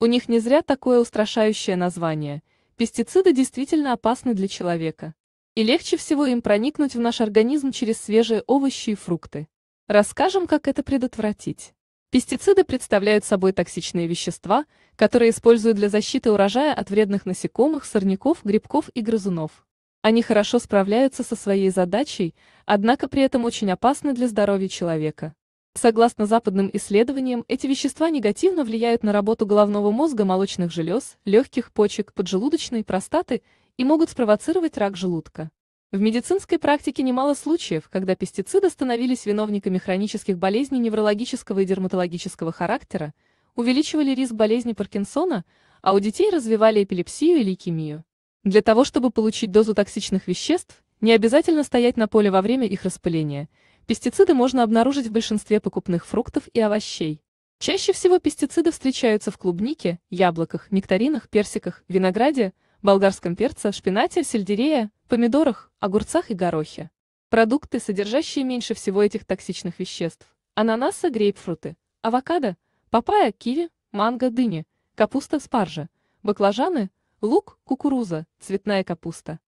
У них не зря такое устрашающее название. Пестициды действительно опасны для человека. И легче всего им проникнуть в наш организм через свежие овощи и фрукты. Расскажем, как это предотвратить. Пестициды представляют собой токсичные вещества, которые используют для защиты урожая от вредных насекомых, сорняков, грибков и грызунов. Они хорошо справляются со своей задачей, однако при этом очень опасны для здоровья человека. Согласно западным исследованиям, эти вещества негативно влияют на работу головного мозга, молочных желез, легких почек, поджелудочной, простаты и могут спровоцировать рак желудка. В медицинской практике немало случаев, когда пестициды становились виновниками хронических болезней неврологического и дерматологического характера, увеличивали риск болезни Паркинсона, а у детей развивали эпилепсию и лейкемию. Для того, чтобы получить дозу токсичных веществ, не обязательно стоять на поле во время их распыления – Пестициды можно обнаружить в большинстве покупных фруктов и овощей. Чаще всего пестициды встречаются в клубнике, яблоках, нектаринах, персиках, винограде, болгарском перце, шпинате, сельдерее, помидорах, огурцах и горохе. Продукты, содержащие меньше всего этих токсичных веществ – ананасы, грейпфруты, авокадо, папайя, киви, манго, дыни, капуста, спаржа, баклажаны, лук, кукуруза, цветная капуста.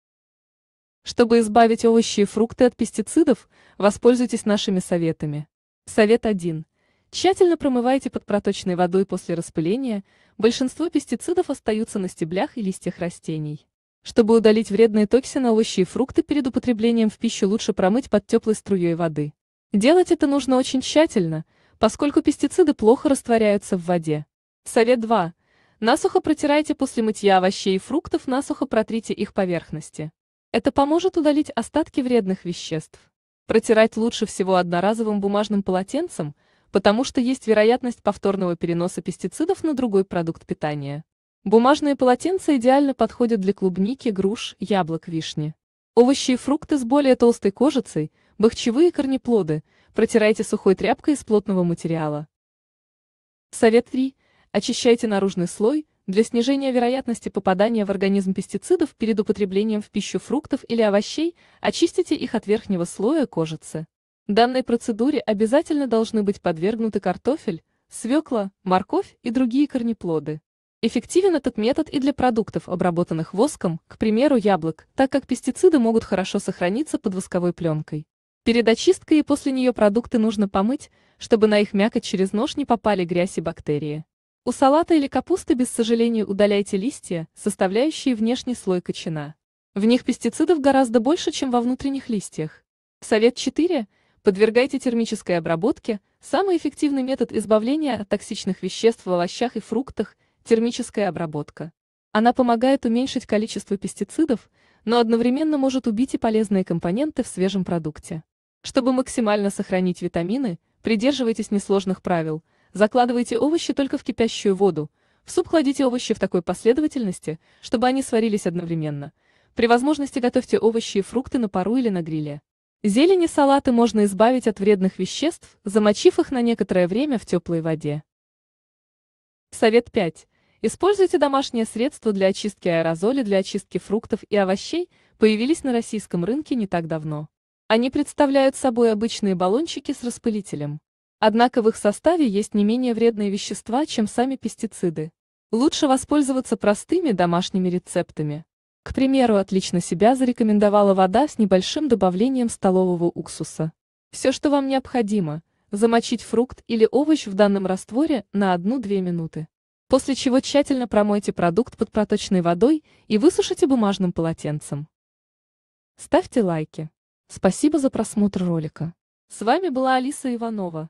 Чтобы избавить овощи и фрукты от пестицидов, воспользуйтесь нашими советами. Совет 1. Тщательно промывайте под проточной водой после распыления, большинство пестицидов остаются на стеблях и листьях растений. Чтобы удалить вредные токсины, овощи и фрукты перед употреблением в пищу лучше промыть под теплой струей воды. Делать это нужно очень тщательно, поскольку пестициды плохо растворяются в воде. Совет 2. Насухо протирайте после мытья овощей и фруктов, насухо протрите их поверхности. Это поможет удалить остатки вредных веществ. Протирать лучше всего одноразовым бумажным полотенцем, потому что есть вероятность повторного переноса пестицидов на другой продукт питания. Бумажные полотенца идеально подходят для клубники, груш, яблок, вишни. Овощи и фрукты с более толстой кожицей, бахчевые корнеплоды, протирайте сухой тряпкой из плотного материала. Совет 3. Очищайте наружный слой, для снижения вероятности попадания в организм пестицидов перед употреблением в пищу фруктов или овощей, очистите их от верхнего слоя кожицы. Данной процедуре обязательно должны быть подвергнуты картофель, свекла, морковь и другие корнеплоды. Эффективен этот метод и для продуктов, обработанных воском, к примеру, яблок, так как пестициды могут хорошо сохраниться под восковой пленкой. Перед очисткой и после нее продукты нужно помыть, чтобы на их мякоть через нож не попали грязь и бактерии. У салата или капусты без сожаления удаляйте листья, составляющие внешний слой кочана. В них пестицидов гораздо больше, чем во внутренних листьях. Совет 4. Подвергайте термической обработке. Самый эффективный метод избавления от токсичных веществ в овощах и фруктах – термическая обработка. Она помогает уменьшить количество пестицидов, но одновременно может убить и полезные компоненты в свежем продукте. Чтобы максимально сохранить витамины, придерживайтесь несложных правил – Закладывайте овощи только в кипящую воду. В суп кладите овощи в такой последовательности, чтобы они сварились одновременно. При возможности готовьте овощи и фрукты на пару или на гриле. Зелени салаты можно избавить от вредных веществ, замочив их на некоторое время в теплой воде. Совет 5. Используйте домашнее средство для очистки аэрозоли для очистки фруктов и овощей, появились на российском рынке не так давно. Они представляют собой обычные баллончики с распылителем. Однако в их составе есть не менее вредные вещества, чем сами пестициды. Лучше воспользоваться простыми домашними рецептами. К примеру, отлично себя зарекомендовала вода с небольшим добавлением столового уксуса. Все, что вам необходимо, замочить фрукт или овощ в данном растворе на 1-2 минуты. После чего тщательно промойте продукт под проточной водой и высушите бумажным полотенцем. Ставьте лайки. Спасибо за просмотр ролика. С вами была Алиса Иванова.